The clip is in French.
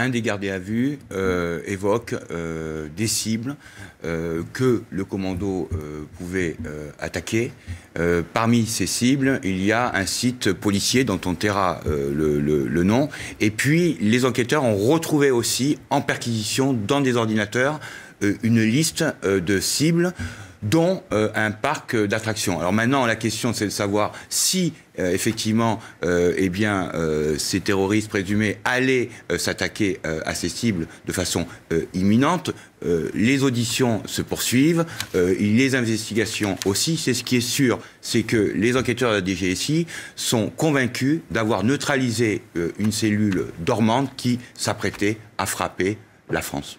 un des gardés à vue euh, évoque euh, des cibles euh, que le commando pouvait attaquer. parmi ces cibles, il y a un site policier dont on taira le, nom. Et puis, les enquêteurs ont retrouvé aussi en perquisition dans des ordinateurs une liste de cibles dont euh, un parc euh, d'attractions. Alors maintenant, la question, c'est de savoir si euh, effectivement, eh bien, ces terroristes présumés allaient s'attaquer à ces cibles de façon imminente. les auditions se poursuivent, les investigations aussi. C'est ce qui est sûr, c'est que les enquêteurs de la DGSI sont convaincus d'avoir neutralisé une cellule dormante qui s'apprêtait à frapper la France.